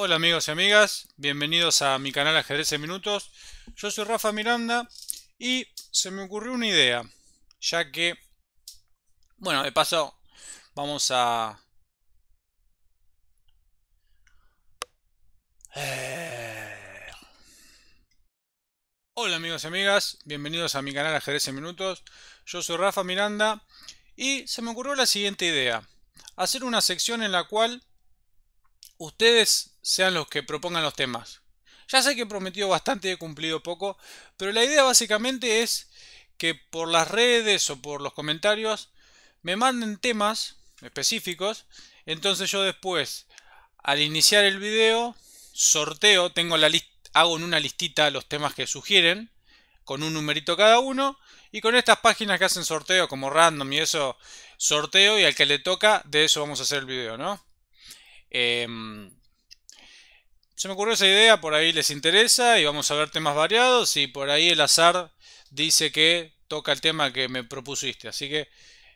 Hola amigos y amigas, bienvenidos a mi canal Ajedrez en Minutos. Yo soy Rafa Miranda y se me ocurrió una idea, ya que, bueno, de paso vamos a... Hola amigos y amigas, bienvenidos a mi canal Ajedrez en Minutos. Yo soy Rafa Miranda y se me ocurrió la siguiente idea. Hacer una sección en la cual ustedes sean los que propongan los temas. Ya sé que he prometido bastante y he cumplido poco, pero la idea básicamente es que por las redes o por los comentarios me manden temas específicos. Entonces yo después, al iniciar el video, sorteo, tengo la hago en una listita los temas que sugieren, con un numerito cada uno, y con estas páginas que hacen sorteo como random y eso, sorteo y al que le toca, de eso vamos a hacer el video, ¿no? Em, se me ocurrió esa idea, por ahí les interesa y vamos a ver temas variados y por ahí el azar dice que toca el tema que me propusiste. Así que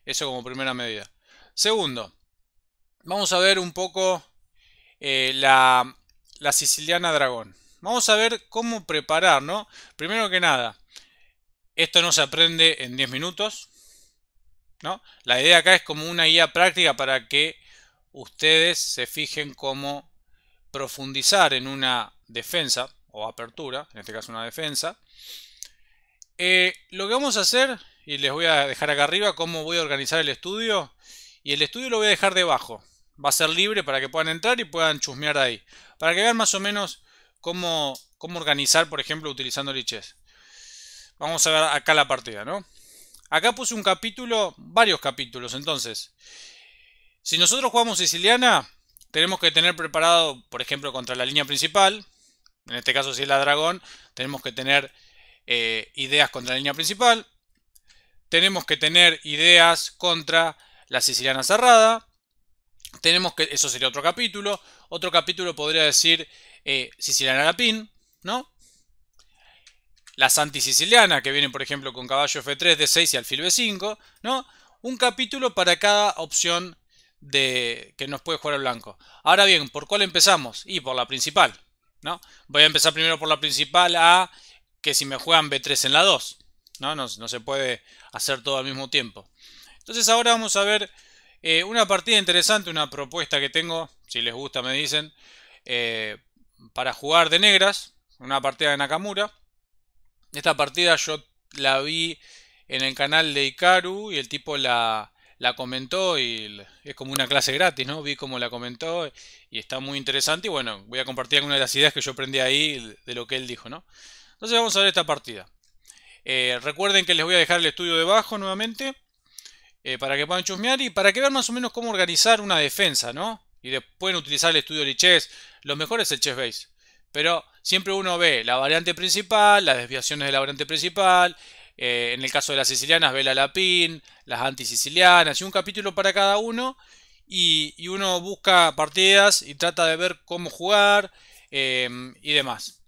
eso como primera medida. Segundo, vamos a ver un poco eh, la, siciliana dragón. Vamos a ver cómo preparar, ¿no? Primero que nada, esto no se aprende en 10 minutos, ¿no? La idea acá es como una guía práctica para que ustedes se fijen cómo profundizar en una defensa o apertura, en este caso una defensa, eh, lo que vamos a hacer, y les voy a dejar acá arriba cómo voy a organizar el estudio, y el estudio lo voy a dejar debajo, va a ser libre para que puedan entrar y puedan chusmear ahí, para que vean más o menos cómo, cómo organizar, por ejemplo, utilizando liches. Vamos a ver acá la partida, ¿no? Acá puse un capítulo, varios capítulos, entonces. Si nosotros jugamos siciliana, tenemos que tener preparado, por ejemplo, contra la línea principal, en este caso si es la dragón, tenemos que tener eh, ideas contra la línea principal, tenemos que tener ideas contra la siciliana cerrada, tenemos que, eso sería otro capítulo, otro capítulo podría decir eh, siciliana lapín, ¿no? santi siciliana, que viene, por ejemplo, con caballo F3, D6 y alfil B5, ¿no? Un capítulo para cada opción de que nos puede jugar el blanco. Ahora bien, ¿por cuál empezamos? Y por la principal, ¿no? Voy a empezar primero por la principal a que si me juegan B3 en la 2, ¿no? No, se puede hacer todo al mismo tiempo. Entonces ahora vamos a ver eh, una partida interesante, una propuesta que tengo, si les gusta me dicen, eh, para jugar de negras, una partida de Nakamura. Esta partida yo la vi en el canal de Ikaru y el tipo la la comentó y es como una clase gratis, ¿no? Vi cómo la comentó y está muy interesante. Y bueno, voy a compartir algunas de las ideas que yo aprendí ahí de lo que él dijo, ¿no? Entonces vamos a ver esta partida. Eh, recuerden que les voy a dejar el estudio debajo nuevamente eh, para que puedan chusmear y para que vean más o menos cómo organizar una defensa, ¿no? Y después utilizar el estudio de chess. Lo mejor es el chess base. Pero siempre uno ve la variante principal, las desviaciones de la variante principal, eh, en el caso de las sicilianas, Vela Lapín, las antisicilianas, y un capítulo para cada uno. Y, uno busca partidas y trata de ver cómo jugar em, y demás.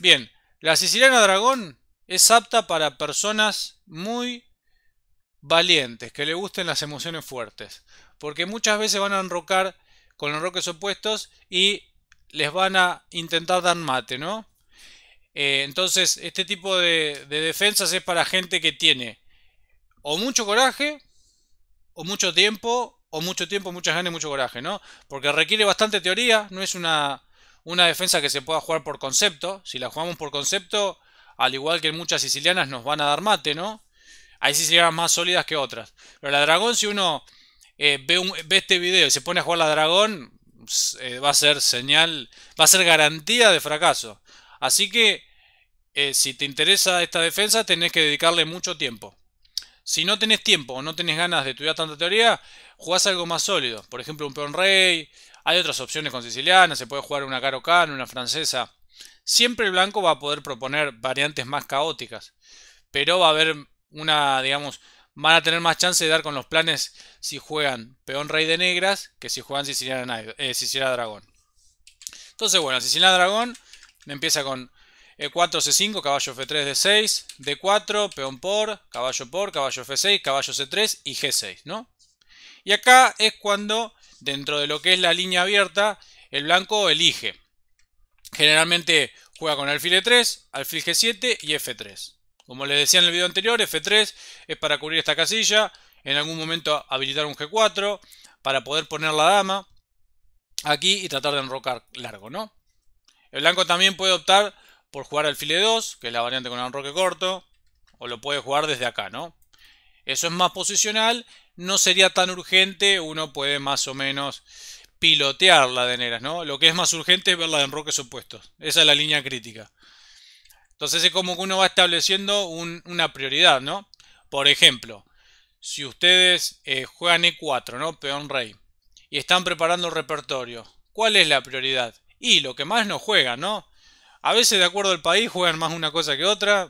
Bien, la siciliana dragón es apta para personas muy valientes, que le gusten las emociones fuertes. Porque muchas veces van a enrocar con los roques opuestos y les van a intentar dar mate, ¿no? Eh, entonces, este tipo de, defensas es para gente que tiene o mucho coraje, o mucho tiempo, o mucho tiempo, muchas ganas y mucho coraje, ¿no? Porque requiere bastante teoría, no es una, una defensa que se pueda jugar por concepto. Si la jugamos por concepto, al igual que muchas sicilianas, nos van a dar mate, ¿no? Hay sicilianas más sólidas que otras. Pero la dragón, si uno eh, ve, este video y se pone a jugar la dragón, eh, va a ser señal, va a ser garantía de fracaso. Así que eh, si te interesa esta defensa, tenés que dedicarle mucho tiempo. Si no tenés tiempo o no tenés ganas de estudiar tanta teoría, jugás algo más sólido. Por ejemplo, un peón rey. Hay otras opciones con siciliana. Se puede jugar una caro can, una francesa. Siempre el blanco va a poder proponer variantes más caóticas. Pero va a haber una, digamos, van a tener más chance de dar con los planes si juegan peón rey de negras que si juegan siciliana, eh, siciliana dragón. Entonces, bueno, siciliana dragón empieza con e4, C5, caballo F3, D6, D4, peón por, caballo por, caballo F6, caballo C3 y G6, ¿no? Y acá es cuando, dentro de lo que es la línea abierta, el blanco elige. Generalmente juega con alfil E3, alfil G7 y F3. Como les decía en el video anterior, F3 es para cubrir esta casilla, en algún momento habilitar un G4, para poder poner la dama aquí y tratar de enrocar largo, ¿no? El blanco también puede optar por jugar al file 2, que es la variante con enroque corto, o lo puede jugar desde acá, ¿no? Eso es más posicional, no sería tan urgente, uno puede más o menos pilotear la de Neras, ¿no? Lo que es más urgente es ver la de enroques opuestos. Esa es la línea crítica. Entonces es como que uno va estableciendo una prioridad, ¿no? Por ejemplo, si ustedes eh, juegan E4, ¿no? Peón Rey. Y están preparando el repertorio. ¿Cuál es la prioridad? Y lo que más no juegan, ¿no? A veces, de acuerdo al país, juegan más una cosa que otra.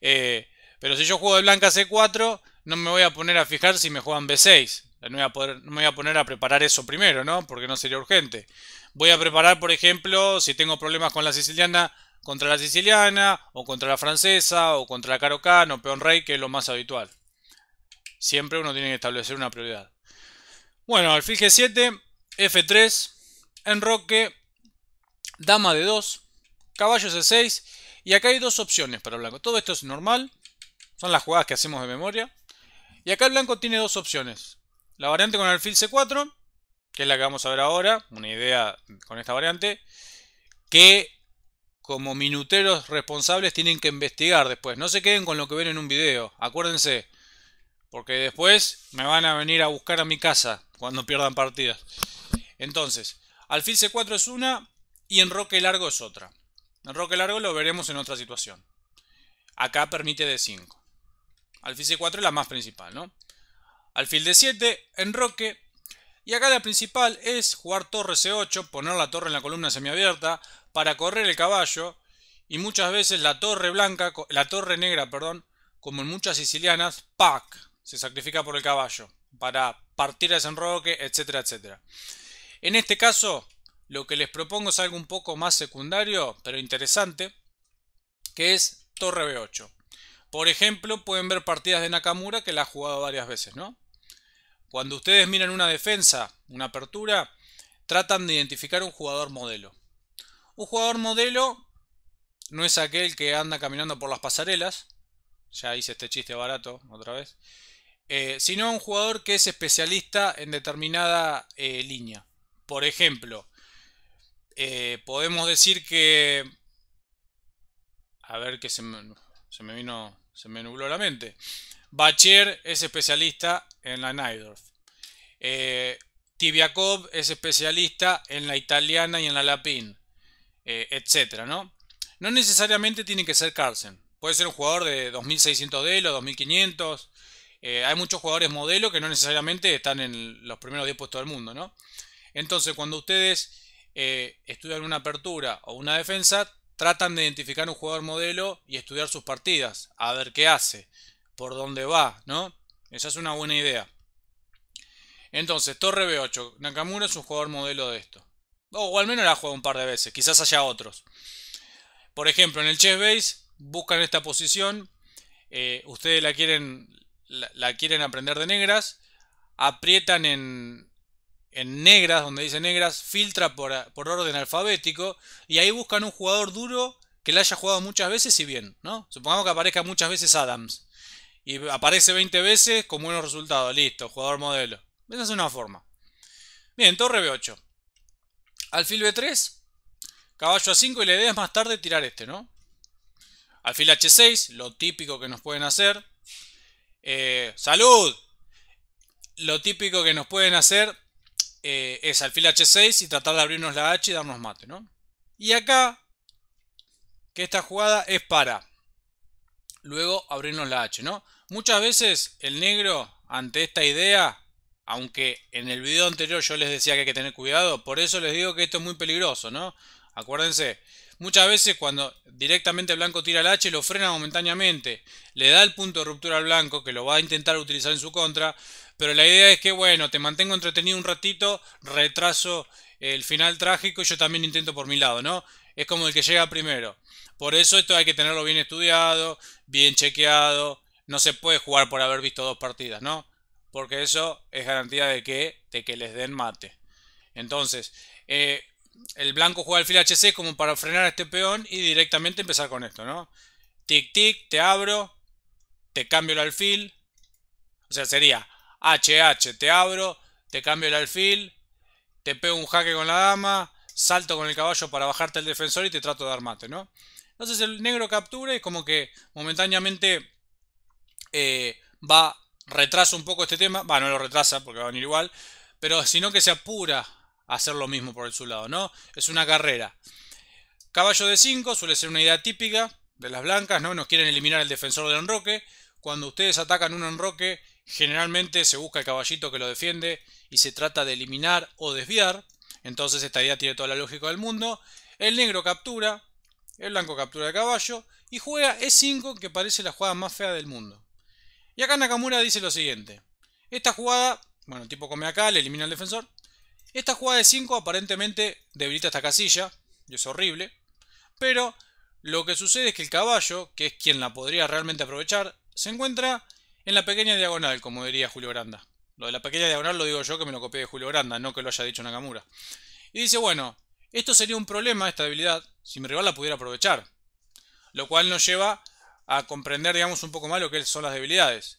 Eh, pero si yo juego de blanca C4, no me voy a poner a fijar si me juegan B6. No me, voy a poner a preparar eso primero, ¿no? Porque no sería urgente. Voy a preparar, por ejemplo, si tengo problemas con la siciliana, contra la siciliana, o contra la francesa, o contra la carocano, o peón rey, que es lo más habitual. Siempre uno tiene que establecer una prioridad. Bueno, alfil G7, F3, enroque, dama de 2 Caballo C6. Y acá hay dos opciones para blanco. Todo esto es normal. Son las jugadas que hacemos de memoria. Y acá el blanco tiene dos opciones. La variante con alfil C4. Que es la que vamos a ver ahora. Una idea con esta variante. Que como minuteros responsables tienen que investigar después. No se queden con lo que ven en un video. Acuérdense. Porque después me van a venir a buscar a mi casa cuando pierdan partidas. Entonces, alfil C4 es una y en roque largo es otra. Roque largo lo veremos en otra situación. Acá permite D5. Alfil C4 es la más principal, ¿no? Alfil D7, enroque. Y acá la principal es jugar torre C8, poner la torre en la columna semiabierta para correr el caballo. Y muchas veces la torre blanca, la torre negra, perdón, como en muchas sicilianas, ¡pac! Se sacrifica por el caballo para partir a ese enroque, etcétera, etcétera. En este caso, lo que les propongo es algo un poco más secundario, pero interesante, que es torre B8. Por ejemplo, pueden ver partidas de Nakamura que la ha jugado varias veces, ¿no? Cuando ustedes miran una defensa, una apertura, tratan de identificar un jugador modelo. Un jugador modelo no es aquel que anda caminando por las pasarelas, ya hice este chiste barato otra vez, eh, sino un jugador que es especialista en determinada eh, línea. Por ejemplo, eh, podemos decir que... A ver que se me, se me vino, se me nubló la mente. Bacher es especialista en la Nidorf Eh, Tibiakov es especialista en la italiana y en la lapin. Eh, etcétera, ¿no? No necesariamente tiene que ser Carlsen. Puede ser un jugador de 2600 de o 2500. Eh, hay muchos jugadores modelo que no necesariamente están en los primeros 10 puestos del mundo, ¿no? Entonces, cuando ustedes eh, estudian una apertura o una defensa, tratan de identificar un jugador modelo y estudiar sus partidas, a ver qué hace, por dónde va, ¿no? Esa es una buena idea. Entonces, Torre B8. Nakamura es un jugador modelo de esto. O, al menos la ha jugado un par de veces, quizás haya otros. Por ejemplo, en el chess base buscan esta posición, eh, ustedes la quieren, la quieren aprender de negras, aprietan en, en negras, donde dice negras, filtra por, orden alfabético y ahí buscan un jugador duro que le haya jugado muchas veces y bien, ¿no? Supongamos que aparezca muchas veces Adams y aparece 20 veces con buenos resultados, listo, jugador modelo. Esa es una forma. Bien, torre B8. Alfil B3, caballo A5 y la idea es más tarde tirar este, ¿no? Alfil H6, lo típico que nos pueden hacer. Eh, ¡Salud! Lo típico que nos pueden hacer eh, es alfil h6 y tratar de abrirnos la h y darnos mate, ¿no? Y acá, que esta jugada es para luego abrirnos la h, ¿no? Muchas veces el negro ante esta idea, aunque en el video anterior yo les decía que hay que tener cuidado, por eso les digo que esto es muy peligroso, ¿no? Acuérdense, Muchas veces cuando directamente blanco tira el H lo frena momentáneamente, le da el punto de ruptura al blanco que lo va a intentar utilizar en su contra, pero la idea es que bueno, te mantengo entretenido un ratito, retraso el final trágico y yo también intento por mi lado, ¿no? Es como el que llega primero. Por eso esto hay que tenerlo bien estudiado, bien chequeado, no se puede jugar por haber visto dos partidas, ¿no? Porque eso es garantía de que, que les den mate. Entonces, eh, el blanco juega alfil H6 como para frenar a este peón y directamente empezar con esto, ¿no? Tic, tic, te abro, te cambio el alfil. O sea, sería HH, te abro, te cambio el alfil, te pego un jaque con la dama, salto con el caballo para bajarte el defensor y te trato de dar mate, ¿no? Entonces el negro captura y como que momentáneamente eh, va, retrasa un poco este tema, va, no lo retrasa porque va a venir igual, pero sino que se apura hacer lo mismo por el su lado, ¿no? Es una carrera. Caballo de 5 suele ser una idea típica de las blancas, ¿no? Nos quieren eliminar el defensor del enroque. Cuando ustedes atacan un enroque, generalmente se busca el caballito que lo defiende y se trata de eliminar o desviar. Entonces esta idea tiene toda la lógica del mundo. El negro captura, el blanco captura el caballo y juega E5 que parece la jugada más fea del mundo. Y acá Nakamura dice lo siguiente. Esta jugada, bueno, tipo come acá, le elimina al defensor. Esta jugada de 5 aparentemente debilita esta casilla, y es horrible, pero lo que sucede es que el caballo, que es quien la podría realmente aprovechar, se encuentra en la pequeña diagonal, como diría Julio Granda. Lo de la pequeña diagonal lo digo yo que me lo copié de Julio Granda, no que lo haya dicho Nakamura. Y dice, bueno, esto sería un problema, esta debilidad, si mi rival la pudiera aprovechar. Lo cual nos lleva a comprender, digamos, un poco más lo que son las debilidades.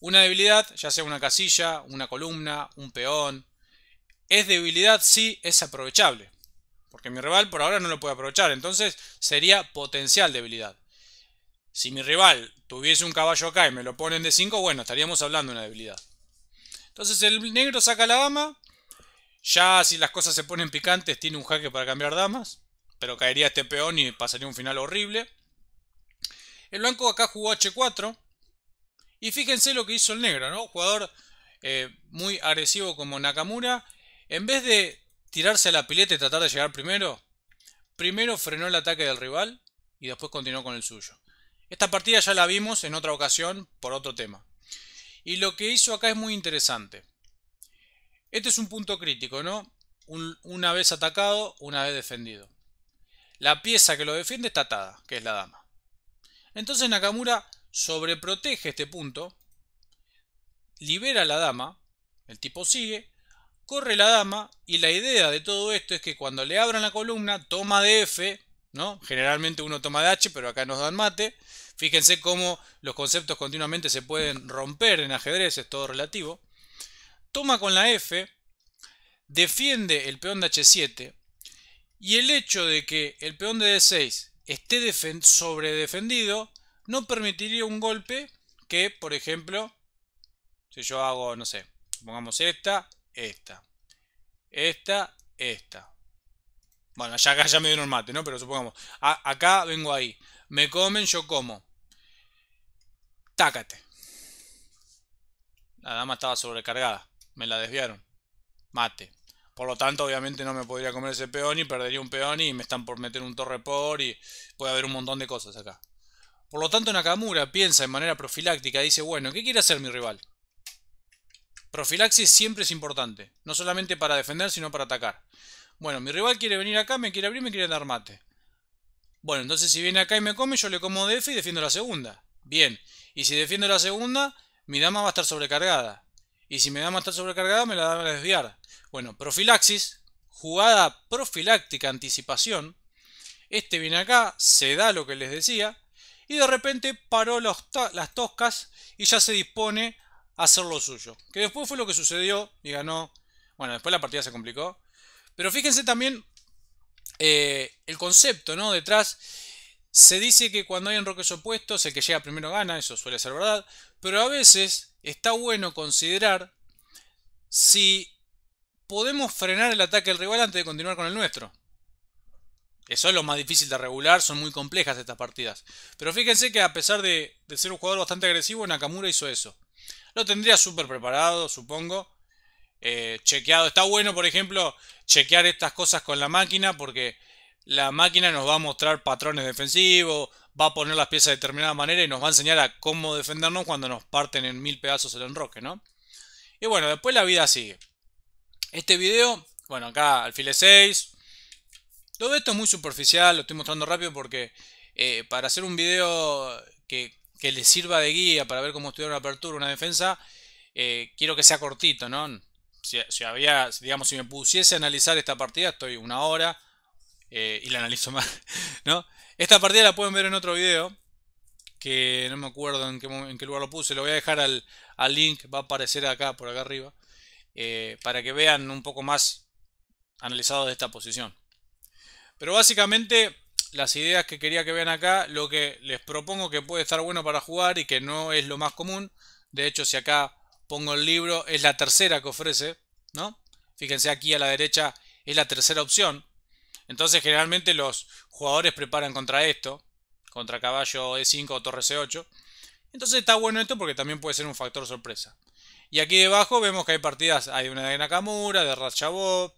Una debilidad, ya sea una casilla, una columna, un peón, ¿Es debilidad? Sí, es aprovechable. Porque mi rival por ahora no lo puede aprovechar. Entonces sería potencial debilidad. Si mi rival tuviese un caballo acá y me lo ponen de 5, bueno, estaríamos hablando de una debilidad. Entonces el negro saca la dama. Ya si las cosas se ponen picantes, tiene un jaque para cambiar damas. Pero caería este peón y pasaría un final horrible. El blanco acá jugó H4. Y fíjense lo que hizo el negro, ¿no? Jugador eh, muy agresivo como Nakamura. En vez de tirarse a la pileta y tratar de llegar primero, primero frenó el ataque del rival y después continuó con el suyo. Esta partida ya la vimos en otra ocasión por otro tema. Y lo que hizo acá es muy interesante. Este es un punto crítico, ¿no? una vez atacado, una vez defendido. La pieza que lo defiende está atada, que es la dama. Entonces Nakamura sobreprotege este punto, libera a la dama, el tipo sigue corre la dama y la idea de todo esto es que cuando le abran la columna, toma de F, ¿no? Generalmente uno toma de H, pero acá nos dan mate. Fíjense cómo los conceptos continuamente se pueden romper en ajedrez, es todo relativo. Toma con la F, defiende el peón de H7 y el hecho de que el peón de D6 esté sobredefendido no permitiría un golpe que, por ejemplo, si yo hago, no sé, pongamos esta, esta, esta, esta. Bueno, ya acá ya me dieron mate, ¿no? Pero supongamos, acá vengo ahí. Me comen, yo como. Tácate. La dama estaba sobrecargada. Me la desviaron. Mate. Por lo tanto, obviamente no me podría comer ese peón y perdería un peón y me están por meter un torre por y puede haber un montón de cosas acá. Por lo tanto, Nakamura piensa de manera profiláctica y dice, bueno, ¿qué quiere hacer mi rival? Profilaxis siempre es importante, no solamente para defender, sino para atacar. Bueno, mi rival quiere venir acá, me quiere abrir, me quiere dar mate. Bueno, entonces si viene acá y me come, yo le como DF y defiendo la segunda. Bien, y si defiendo la segunda, mi dama va a estar sobrecargada. Y si mi dama está sobrecargada, me la da a desviar. Bueno, profilaxis, jugada profiláctica, anticipación. Este viene acá, se da lo que les decía. Y de repente paró las toscas y ya se dispone hacer lo suyo. Que después fue lo que sucedió y ganó. Bueno, después la partida se complicó. Pero fíjense también eh, el concepto, ¿no? Detrás se dice que cuando hay enroques opuestos, el que llega primero gana, eso suele ser verdad. Pero a veces está bueno considerar si podemos frenar el ataque del rival antes de continuar con el nuestro. Eso es lo más difícil de regular, son muy complejas estas partidas. Pero fíjense que a pesar de, de ser un jugador bastante agresivo, Nakamura hizo eso. Lo tendría súper preparado, supongo. Eh, chequeado. Está bueno, por ejemplo, chequear estas cosas con la máquina porque la máquina nos va a mostrar patrones defensivos, va a poner las piezas de determinada manera y nos va a enseñar a cómo defendernos cuando nos parten en mil pedazos el enroque, ¿no? Y bueno, después la vida sigue. Este video, bueno, acá alfile 6. Todo esto es muy superficial, lo estoy mostrando rápido porque eh, para hacer un video que que le sirva de guía para ver cómo estudiar una apertura, una defensa, eh, quiero que sea cortito, ¿no? Si, había, digamos, si me pusiese a analizar esta partida, estoy una hora eh, y la analizo más, ¿no? Esta partida la pueden ver en otro video, que no me acuerdo en qué, lugar lo puse, lo voy a dejar al, al link, va a aparecer acá, por acá arriba, eh, para que vean un poco más analizado de esta posición. Pero básicamente las ideas que quería que vean acá, lo que les propongo que puede estar bueno para jugar y que no es lo más común. De hecho, si acá pongo el libro, es la tercera que ofrece, ¿no? Fíjense aquí a la derecha es la tercera opción. Entonces, generalmente los jugadores preparan contra esto, contra caballo E5 o torre C8. Entonces está bueno esto porque también puede ser un factor sorpresa. Y aquí debajo vemos que hay partidas, hay una de Nakamura, de Rachabov,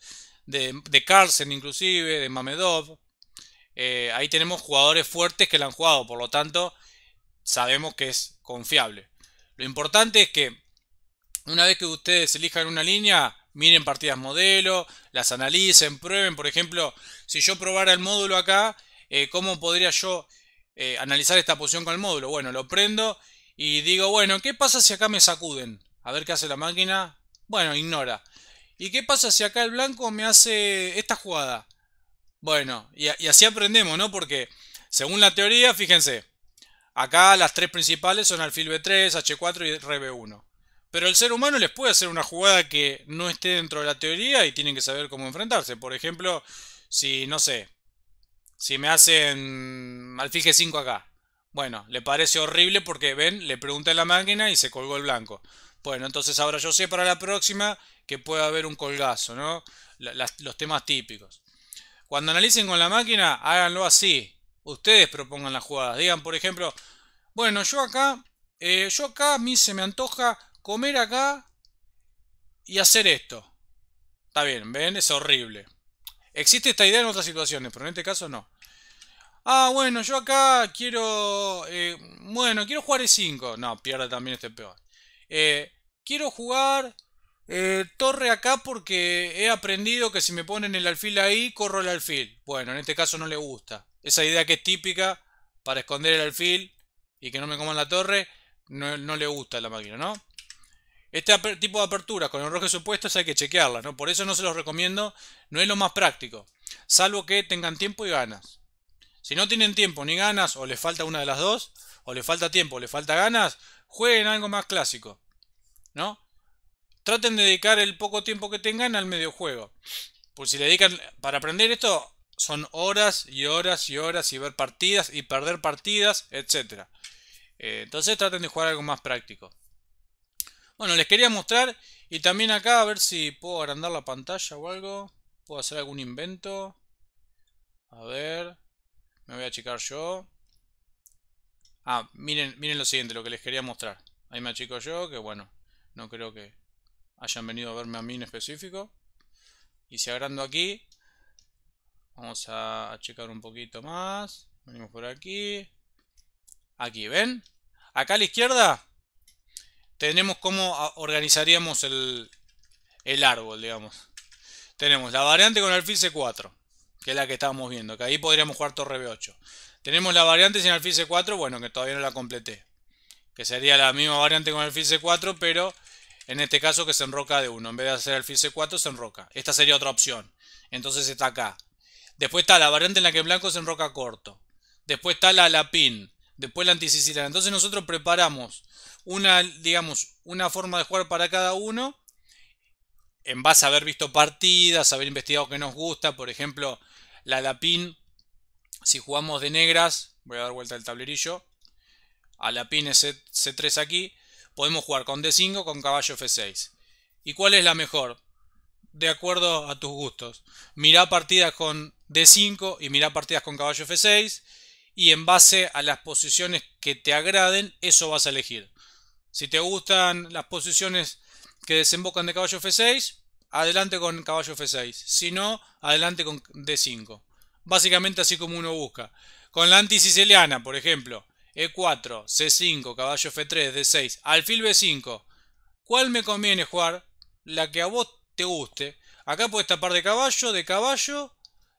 de, de Carlsen inclusive, de Mamedov. Eh, ahí tenemos jugadores fuertes que la han jugado, por lo tanto sabemos que es confiable. Lo importante es que una vez que ustedes elijan una línea, miren partidas modelo, las analicen, prueben. Por ejemplo, si yo probara el módulo acá, eh, ¿cómo podría yo eh, analizar esta posición con el módulo? Bueno, lo prendo y digo, bueno, ¿qué pasa si acá me sacuden? A ver qué hace la máquina. Bueno, ignora. ¿Y qué pasa si acá el blanco me hace esta jugada? Bueno, y, así aprendemos, ¿no? Porque según la teoría, fíjense, acá las tres principales son alfil B3, H4 y RB1. Pero el ser humano les puede hacer una jugada que no esté dentro de la teoría y tienen que saber cómo enfrentarse. Por ejemplo, si, no sé, si me hacen alfil G5 acá. Bueno, le parece horrible porque, ven, le pregunté a la máquina y se colgó el blanco. Bueno, entonces ahora yo sé para la próxima que puede haber un colgazo, ¿no? los temas típicos. Cuando analicen con la máquina, háganlo así. Ustedes propongan las jugadas. Digan, por ejemplo, bueno, yo acá, eh, yo acá a mí se me antoja comer acá y hacer esto. Está bien, ven, es horrible. Existe esta idea en otras situaciones, pero en este caso no. Ah, bueno, yo acá quiero... Eh, bueno, quiero jugar E5. No, pierda también este peor. Eh, quiero jugar eh, torre acá porque he aprendido que si me ponen el alfil ahí, corro el alfil. Bueno, en este caso no le gusta. Esa idea que es típica para esconder el alfil y que no me coman la torre, no, le gusta a la máquina, ¿no? Este tipo de aperturas con enrojes supuesto hay que chequearla, ¿no? Por eso no se los recomiendo, no es lo más práctico, salvo que tengan tiempo y ganas. Si no tienen tiempo ni ganas, o les falta una de las dos, o les falta tiempo, o les falta ganas, jueguen algo más clásico, ¿no? traten de dedicar el poco tiempo que tengan al medio juego. Pues si le dedican, para aprender esto, son horas y horas y horas y ver partidas y perder partidas, etc. Eh, entonces traten de jugar algo más práctico. Bueno, les quería mostrar y también acá a ver si puedo agrandar la pantalla o algo. Puedo hacer algún invento. A ver, me voy a achicar yo. Ah, miren, miren lo siguiente, lo que les quería mostrar. Ahí me achico yo, que bueno, no creo que hayan venido a verme a mí en específico. Y si agrando aquí, vamos a checar un poquito más. Venimos por aquí. Aquí, ¿ven? Acá a la izquierda tenemos cómo organizaríamos el, el árbol, digamos. Tenemos la variante con alfil C4, que es la que estábamos viendo, que ahí podríamos jugar torre B8. Tenemos la variante sin alfil C4, bueno, que todavía no la completé. Que sería la misma variante con alfil C4, pero en este caso que se enroca de 1. En vez de hacer alfil C4 se enroca. Esta sería otra opción. Entonces está acá. Después está la variante en la que blanco se enroca corto. Después está la pin Después la antisiciliana. Entonces nosotros preparamos una, digamos, una forma de jugar para cada uno. En base a haber visto partidas, haber investigado que nos gusta. Por ejemplo, la lapín. Si jugamos de negras, voy a dar vuelta el tablerillo. A es C3 aquí podemos jugar con D5 con caballo F6. ¿Y cuál es la mejor? De acuerdo a tus gustos. Mira partidas con D5 y mira partidas con caballo F6 y en base a las posiciones que te agraden, eso vas a elegir. Si te gustan las posiciones que desembocan de caballo F6, adelante con caballo F6. Si no, adelante con D5. Básicamente así como uno busca. Con la siciliana, por ejemplo, e4, C5, caballo F3, D6, alfil B5. ¿Cuál me conviene jugar? La que a vos te guste. Acá puedes tapar de caballo, de caballo,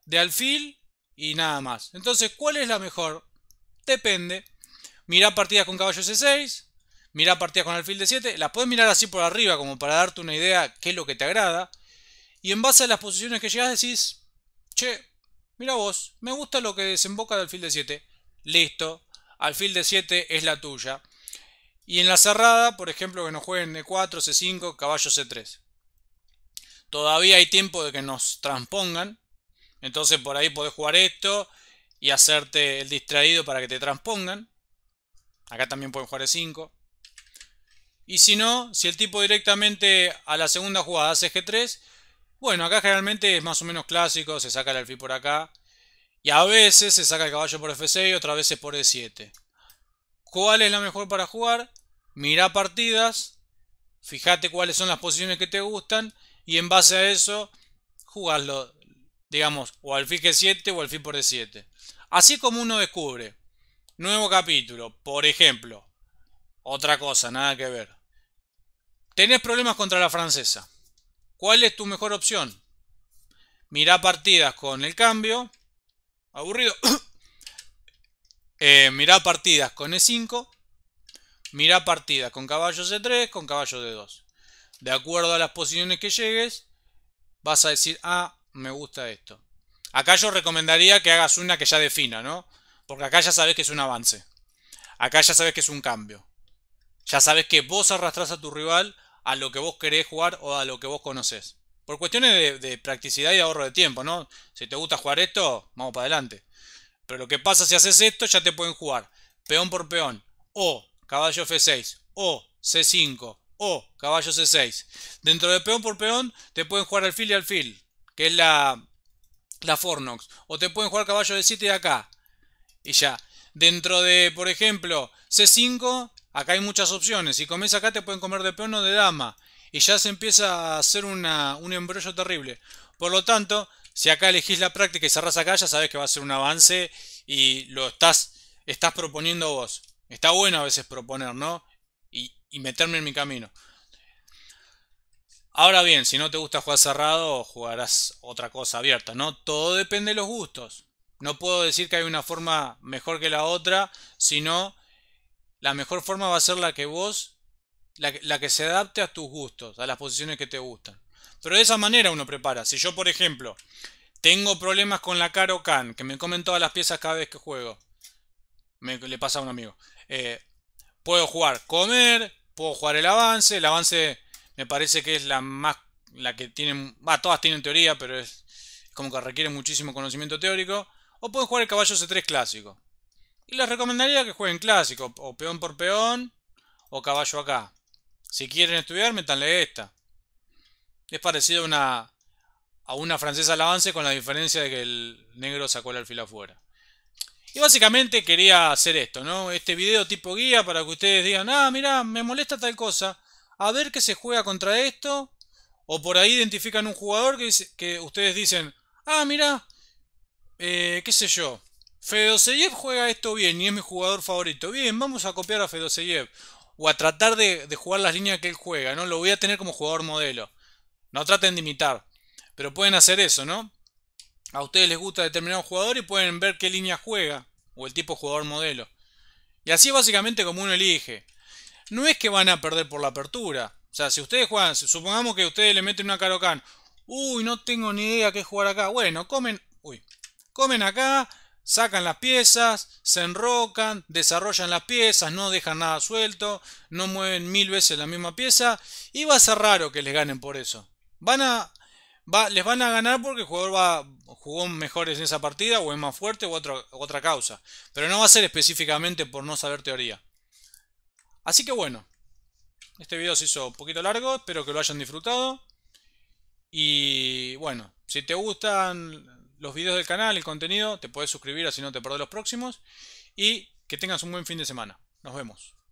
de alfil y nada más. Entonces, ¿cuál es la mejor? Depende. Mirá partidas con caballo C6, mirá partidas con alfil D7. Las puedes mirar así por arriba como para darte una idea qué es lo que te agrada. Y en base a las posiciones que llegas decís, che, mira vos, me gusta lo que desemboca del alfil D7. Listo, alfil de 7 es la tuya. Y en la cerrada, por ejemplo, que nos jueguen E4, C5, caballo C3. Todavía hay tiempo de que nos transpongan. Entonces por ahí podés jugar esto y hacerte el distraído para que te transpongan. Acá también pueden jugar E5. Y si no, si el tipo directamente a la segunda jugada hace G3, bueno, acá generalmente es más o menos clásico, se saca el alfil por acá y a veces se saca el caballo por F6 y otra vez por E7. ¿Cuál es la mejor para jugar? Mira partidas, fíjate cuáles son las posiciones que te gustan y en base a eso jugarlo, digamos, o al G7 o al fin por E7. Así como uno descubre. Nuevo capítulo, por ejemplo. Otra cosa, nada que ver. Tenés problemas contra la francesa. ¿Cuál es tu mejor opción? Mira partidas con el cambio aburrido. Eh, mirá partidas con E5. Mirá partidas con caballo C3, con caballo D2. De acuerdo a las posiciones que llegues, vas a decir, ah, me gusta esto. Acá yo recomendaría que hagas una que ya defina, ¿no? Porque acá ya sabes que es un avance. Acá ya sabes que es un cambio. Ya sabes que vos arrastrás a tu rival a lo que vos querés jugar o a lo que vos conocés. Por cuestiones de, practicidad y ahorro de tiempo, ¿no? Si te gusta jugar esto, vamos para adelante. Pero lo que pasa si haces esto, ya te pueden jugar peón por peón, o caballo F6, o C5, o caballo C6. Dentro de peón por peón, te pueden jugar alfil y alfil, que es la, la Fornox. O te pueden jugar caballo de 7 de acá. Y ya. Dentro de, por ejemplo, C5, acá hay muchas opciones. Si comes acá, te pueden comer de peón o de dama y ya se empieza a hacer un embrollo terrible. Por lo tanto, si acá elegís la práctica y cerrás acá, ya sabes que va a ser un avance y lo estás, estás proponiendo vos. Está bueno a veces proponer, ¿no? Y, y meterme en mi camino. Ahora bien, si no te gusta jugar cerrado, jugarás otra cosa abierta, ¿no? Todo depende de los gustos. No puedo decir que hay una forma mejor que la otra, sino la mejor forma va a ser la que vos la, que se adapte a tus gustos, a las posiciones que te gustan. Pero de esa manera uno prepara. Si yo, por ejemplo, tengo problemas con la Caro Can, que me comen todas las piezas cada vez que juego. Me, le pasa a un amigo. Eh, puedo jugar comer, puedo jugar el avance. El avance me parece que es la más. La que tienen. Va, todas tienen teoría, pero es como que requiere muchísimo conocimiento teórico. O pueden jugar el caballo C3 clásico. Y les recomendaría que jueguen clásico, o peón por peón, o caballo acá. Si quieren estudiar, métanle esta. Es parecido a una, a una francesa al avance con la diferencia de que el negro sacó el alfil afuera. Y básicamente quería hacer esto, ¿no? Este video tipo guía para que ustedes digan, ah, mira, me molesta tal cosa. A ver qué se juega contra esto. O por ahí identifican un jugador que, que ustedes dicen, ah, mira, eh, qué sé yo. Fedoseyev juega esto bien y es mi jugador favorito. Bien, vamos a copiar a Fedoseyev o a tratar de, jugar las líneas que él juega, ¿no? Lo voy a tener como jugador modelo. No traten de imitar, pero pueden hacer eso, ¿no? A ustedes les gusta determinado jugador y pueden ver qué línea juega o el tipo jugador modelo. Y así básicamente como uno elige. No es que van a perder por la apertura. O sea, si ustedes juegan, supongamos que ustedes le meten una carocan. Uy, no tengo ni idea qué jugar acá. Bueno, comen, uy, comen acá, sacan las piezas, se enrocan, desarrollan las piezas, no dejan nada suelto, no mueven mil veces la misma pieza y va a ser raro que les ganen por eso. Van a, les van a ganar porque el jugador va, jugó mejor en esa partida o es más fuerte u otra, otra causa, pero no va a ser específicamente por no saber teoría. Así que bueno, este video se hizo un poquito largo, espero que lo hayan disfrutado. Y bueno, si te gustan los videos del canal, el contenido, te puedes suscribir así no te perdés los próximos y que tengas un buen fin de semana. Nos vemos.